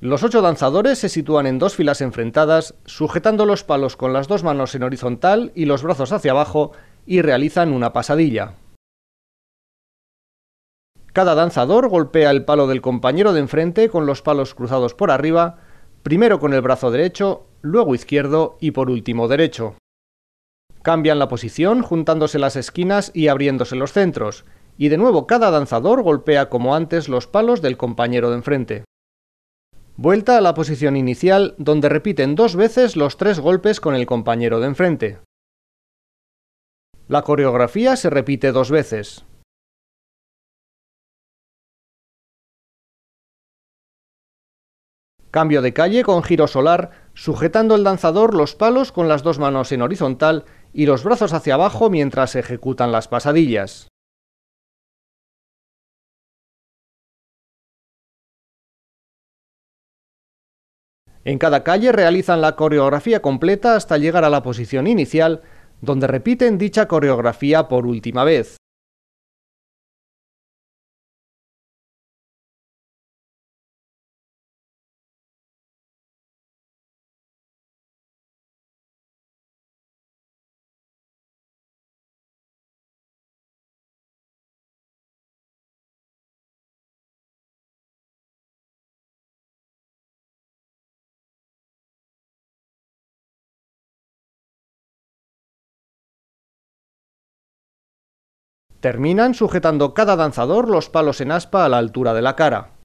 Los ocho danzadores se sitúan en dos filas enfrentadas, sujetando los palos con las dos manos en horizontal y los brazos hacia abajo, y realizan una pasadilla. Cada danzador golpea el palo del compañero de enfrente con los palos cruzados por arriba, primero con el brazo derecho, luego izquierdo y por último derecho. Cambian la posición juntándose las esquinas y abriéndose los centros, y de nuevo cada danzador golpea como antes los palos del compañero de enfrente. Vuelta a la posición inicial donde repiten dos veces los tres golpes con el compañero de enfrente. La coreografía se repite dos veces. Cambio de calle con giro solar, sujetando el danzador los palos con las dos manos en horizontal y los brazos hacia abajo mientras ejecutan las pasadillas. En cada calle realizan la coreografía completa hasta llegar a la posición inicial, donde repiten dicha coreografía por última vez. Terminan sujetando cada danzador los palos en aspa a la altura de la cara.